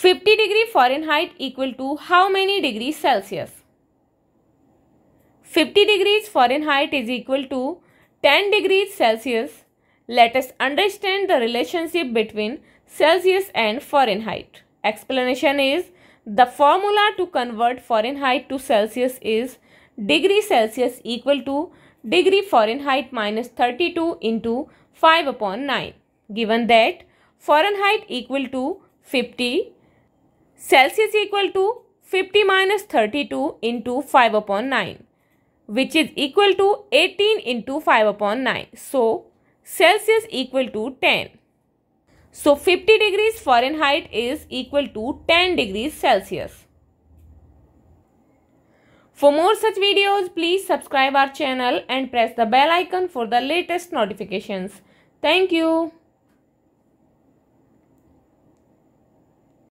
50 degree Fahrenheit equal to how many degrees Celsius? 50 degrees Fahrenheit is equal to 10 degrees Celsius. Let us understand the relationship between Celsius and Fahrenheit. Explanation is the formula to convert Fahrenheit to Celsius is degree Celsius equal to degree Fahrenheit minus 32 into 5 upon 9. Given that Fahrenheit equal to 50 Celsius equal to 50 minus 32 into 5 upon 9 which is equal to 18 into 5 upon 9. So, Celsius equal to 10. So, 50 degrees Fahrenheit is equal to 10 degrees Celsius. For more such videos, please subscribe our channel and press the bell icon for the latest notifications. Thank you.